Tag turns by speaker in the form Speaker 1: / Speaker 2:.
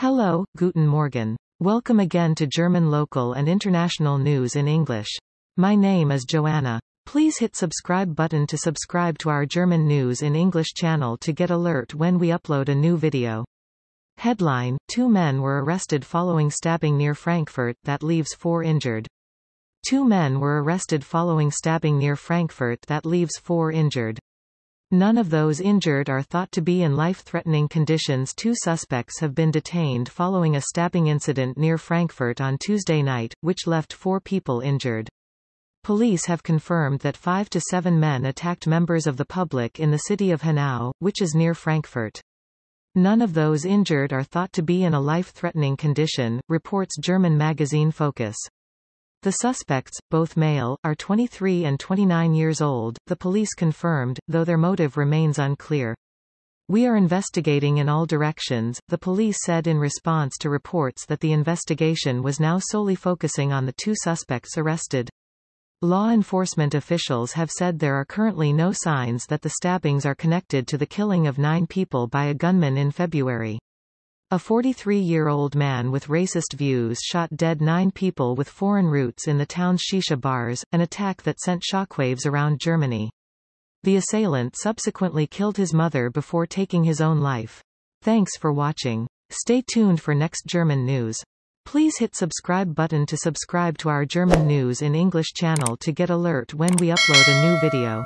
Speaker 1: Hello, Guten Morgen. Welcome again to German local and international news in English. My name is Joanna. Please hit subscribe button to subscribe to our German news in English channel to get alert when we upload a new video. Headline, two men were arrested following stabbing near Frankfurt that leaves four injured. Two men were arrested following stabbing near Frankfurt that leaves four injured. None of those injured are thought to be in life-threatening conditions Two suspects have been detained following a stabbing incident near Frankfurt on Tuesday night, which left four people injured. Police have confirmed that five to seven men attacked members of the public in the city of Hanau, which is near Frankfurt. None of those injured are thought to be in a life-threatening condition, reports German magazine Focus. The suspects, both male, are 23 and 29 years old, the police confirmed, though their motive remains unclear. We are investigating in all directions, the police said in response to reports that the investigation was now solely focusing on the two suspects arrested. Law enforcement officials have said there are currently no signs that the stabbings are connected to the killing of nine people by a gunman in February. A 43-year-old man with racist views shot dead nine people with foreign roots in the town's shisha bars, an attack that sent shockwaves around Germany. The assailant subsequently killed his mother before taking his own life. Thanks for watching. Stay tuned for next German news. Please hit subscribe button to subscribe to our German news in English channel to get alert when we upload a new video.